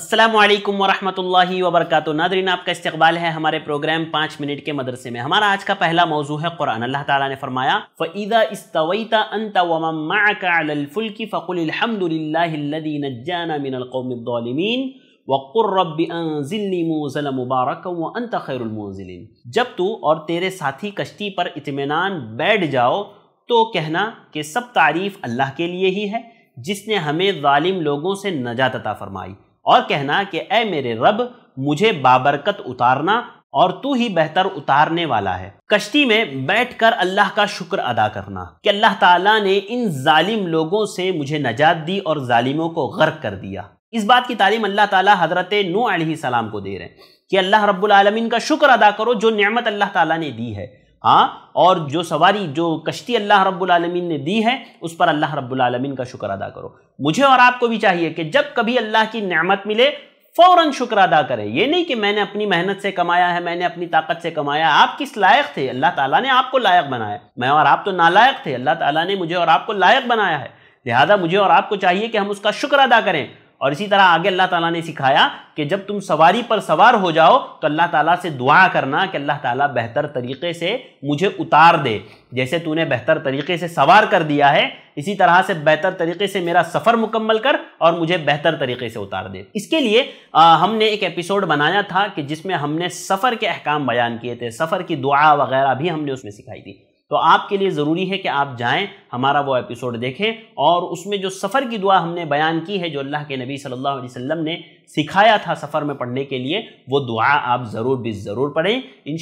असलम वरहमल वबरक नादरीन आपका इस्तबाल है हमारे प्रोग्राम पाँच मिनट के मदरसे में हमारा आज का पहला मौजू है कुरान अल्लाह ताला ने फरमाया फ़ीदा मुबारक व अंत जब तू और तेरे साथी कश्ती पर इतमान बैठ जाओ तो कहना कि सब तारीफ़ अल्लाह के लिए ही है जिसने हमें ालिम लोगों से नजात अता फरमाई और कहना कि ए मेरे रब मुझे बाबरकत उतारना और तू ही बेहतर उतारने वाला है कश्ती में बैठकर अल्लाह का शुक्र अदा करना कि अल्लाह ताला ने इन जालिम लोगों से मुझे नजात दी और जालिमों को गर्क कर दिया इस बात की तालीम अल्लाह ताला हज़रत नू सलाम को दे रहे हैं कि अल्लाह रब्बुल आलमीन का शुक्र अदा करो जो नेमत अल्लाह ताला ने दी है हाँ और जो सवारी जो कश्ती अल्लाह रब्बुल ने दी है उस पर अल्लाह रब्बुल का शुक्र अदा करो मुझे और आपको भी चाहिए कि जब कभी अल्लाह की नेमत मिले फ़ौरन शुक्र अदा करें ये नहीं कि मैंने अपनी मेहनत से कमाया है मैंने अपनी ताकत से कमाया आप किस लायक थे अल्लाह ताला ने आपको लायक बनाया मैं और आप तो नालायक थे अल्लाह ताला ने मुझे और आपको लायक बनाया है लिहाजा मुझे और आपको चाहिए कि हम उसका शुक्र अदा करें और इसी तरह आगे अल्लाह ताला ने सिखाया कि जब तुम सवारी पर सवार हो जाओ तो अल्लाह ताला से दुआ करना कि अल्लाह ताला बेहतर तरीके से मुझे उतार दे जैसे तूने बेहतर तरीके से सवार कर दिया है इसी तरह से बेहतर तरीके से मेरा सफ़र मुकम्मल कर और मुझे बेहतर तरीके से उतार दे इसके लिए आ, हमने एक एपिसोड बनाया था कि जिसमें हमने सफ़र के अहकाम बयान किए थे सफ़र की दुआ वगैरह भी हमने उसमें सिखाई थी तो आपके लिए ज़रूरी है कि आप जाएं हमारा वो एपिसोड देखें और उसमें जो सफ़र की दुआ हमने बयान की है जो अल्लाह के नबी सल्लल्लाहु अलैहि वसल्लम ने सिखाया था सफ़र में पढ़ने के लिए वो दुआ आप ज़रूर भी ज़रूर पढ़ें इन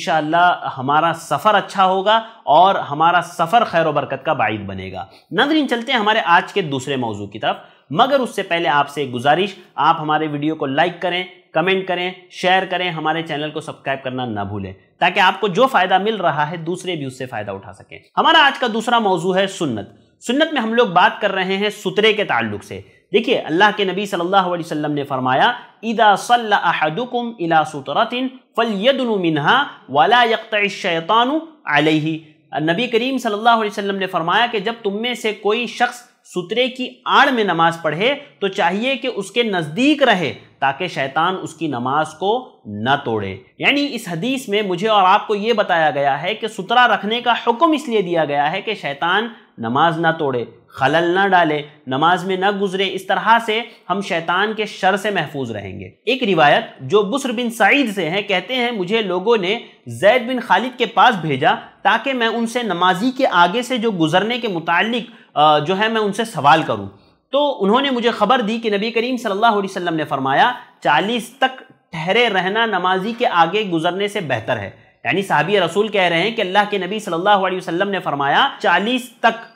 हमारा सफ़र अच्छा होगा और हमारा सफ़र खैर बरकत का बाइद बनेगा नजरिन चलते हैं हमारे आज के दूसरे मौजू की तरफ मगर उससे पहले आपसे एक गुजारिश आप हमारे वीडियो को लाइक करें कमेंट करें शेयर करें हमारे चैनल को सब्सक्राइब करना ना भूलें ताकि आपको जो फ़ायदा मिल रहा है दूसरे भी उससे फ़ायदा उठा सकें हमारा आज का दूसरा मौजू है सुन्नत सुन्नत में हम लोग बात कर रहे हैं सुतरे के ताल्लुक से देखिए अल्लाह के नबी सल्लल्लाहु अलैहि वसल्लम ने फरमाया इला वाला शैतानु अलैहि नबी करीम सल्लल्लाहु अलैहि वसल्लम ने फरमाया कि जब तुम में से कोई शख्स सुतरे की आड़ में नमाज पढ़े तो चाहिए कि उसके नज़दीक रहे ताकि शैतान उसकी नमाज को न तोड़े यानी इस हदीस में मुझे और आपको ये बताया गया है कि सुतरा रखने का हुक्म इसलिए दिया गया है कि शैतान नमाज ना तोड़े खलल ना डाले नमाज में ना गुजरे इस तरह से हम शैतान के शर से महफूज रहेंगे एक रिवायत जो बुसर बिन सईद से है कहते हैं मुझे लोगों ने जैद बिन खालिद के पास भेजा ताकि मैं उनसे नमाजी के आगे से जो गुजरने के मुतालिक जो है मैं उनसे सवाल करूँ तो उन्होंने मुझे खबर दी कि नबी करीम सल्लल्लाहु अलैहि वसल्लम ने फरमाया चालीस तक ठहरे रहना नमाजी के आगे गुजरने से बेहतर है यानी साहबी रसूल कह रहे हैं कि अल्लाह के नबी सल्लल्लाहु अलैहि वसल्लम ने फरमाया चालीस तक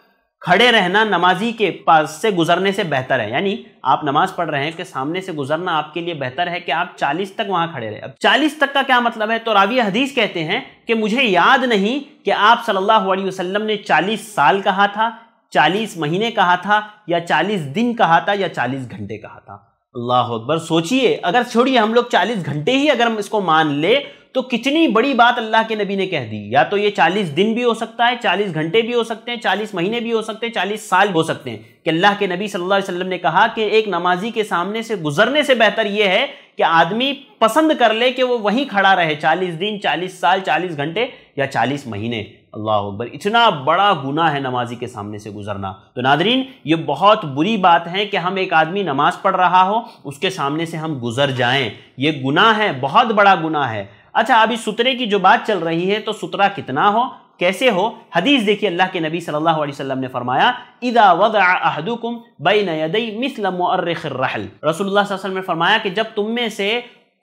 खड़े रहना नमाजी के पास से गुजरने से बेहतर है यानी आप नमाज पढ़ रहे हैं कि सामने से गुजरना आपके लिए बेहतर है कि आप 40 तक वहां खड़े रहे अब 40 तक का क्या मतलब है तो रावी हदीस कहते हैं कि मुझे याद नहीं कि आप सल्लल्लाहु अलैहि वसल्लम ने 40 साल कहा था 40 महीने कहा था या 40 दिन कहा था या 40 घंटे कहा था अल्लाह अकबर सोचिए अगर छोड़िए हम लोग 40 घंटे ही अगर हम इसको मान ले तो कितनी बड़ी बात अल्लाह के नबी ने कह दी या तो ये 40 दिन भी हो सकता है 40 घंटे भी हो सकते हैं 40 महीने भी हो सकते हैं 40 साल हो सकते हैं कि अल्लाह के नबी सल्लल्लाहु अलैहि वसल्लम ने कहा कि एक नमाजी के सामने से गुजरने से बेहतर यह है कि आदमी पसंद कर ले कि वो वहीं खड़ा रहे चालीस दिन चालीस साल चालीस घंटे या चालीस महीने अल्लाह अकबर इतना बड़ा गुना है नमाजी के सामने से गुजरना तो नादरीन ये बहुत बुरी बात है कि हम एक आदमी नमाज पढ़ रहा हो उसके सामने से हम गुजर जाएं ये गुना है बहुत बड़ा गुना है अच्छा अभी सुतरे की जो बात चल रही है तो सुतरा कितना हो कैसे हो हदीस देखिए अल्लाह के नबी सल्लल्लाहु अलैहि वसल्लम ने फरमाया इदा वदुकुम बई नदई मिसलमरखरहल रसोल्ला वसल्लम ने फरमाया कि जब तुम में से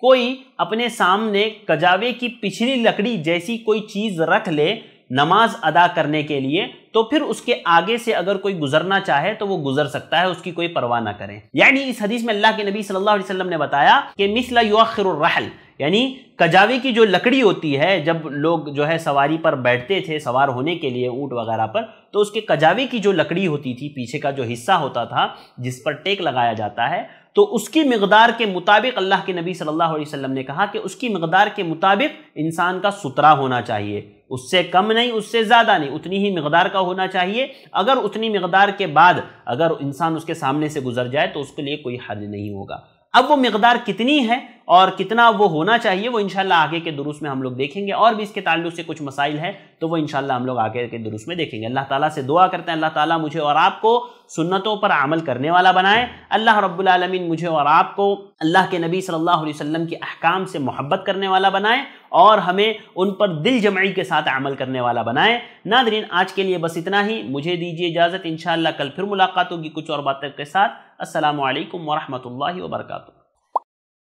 कोई अपने सामने कजावे की पिछली लकड़ी जैसी कोई चीज़ रख ले नमाज अदा करने के लिए तो फिर उसके आगे से अगर कोई गुजरना चाहे तो वो गुजर सकता है उसकी कोई परवाह ना करें यानी इस हदीस में अल्लाह के नबी सल्लल्लाहु अलैहि वसल्लम ने बताया कि मिसला रहल यानी कजावे की जो लकड़ी होती है जब लोग जो है सवारी पर बैठते थे सवार होने के लिए ऊँट वगैरह पर तो उसके कजावे की जो लकड़ी होती थी पीछे का जो हिस्सा होता था जिस पर टेक लगाया जाता है तो उसकी मकदार के मुताबिक अल्लाह के नबी सल्लल्लाहु अलैहि वसल्लम ने कहा कि उसकी मकदार के मुताबिक इंसान का सुतरा होना चाहिए उससे कम नहीं उससे ज़्यादा नहीं उतनी ही मकदार का होना चाहिए अगर उतनी मकदार के बाद अगर इंसान उसके सामने से गुजर जाए तो उसके लिए कोई हर्ज नहीं होगा अब वो मकदार कितनी है और कितना वो होना चाहिए वो इनशाला आगे के दुरुस्त में हम लोग देखेंगे और भी इसके ताल्लुक से कुछ मसाइल है तो वो इनशाला हम लोग आगे के दुरुस्त में देखेंगे अल्लाह ताला से दुआ करते हैं अल्लाह ताला मुझे और आपको सुन्नतों पर अमल करने वाला बनाए अल्लाह रब्बुलमीन मुझे और आपको अल्लाह के नबी सल्लल्लाहु अलैहि वसल्लम के अहकाम से मोहब्बत करने वाला बनाए और हमें उन पर दिल जमाई के साथ अमल करने वाला बनाए नादरीन आज के लिए बस इतना ही मुझे दीजिए इजाज़त इन कल फिर मुलाकात होगी कुछ और बातों के साथ असलकम वरहमल वर्का